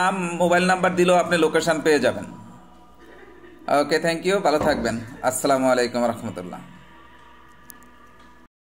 নাম mobile number দিলেও আপনি লোকেশান পেয়ে যাবেন ওকে থ্যাংক ইউ ভালো থাকবেন আসসালামু আলাইকুম রহমতুল্লাহ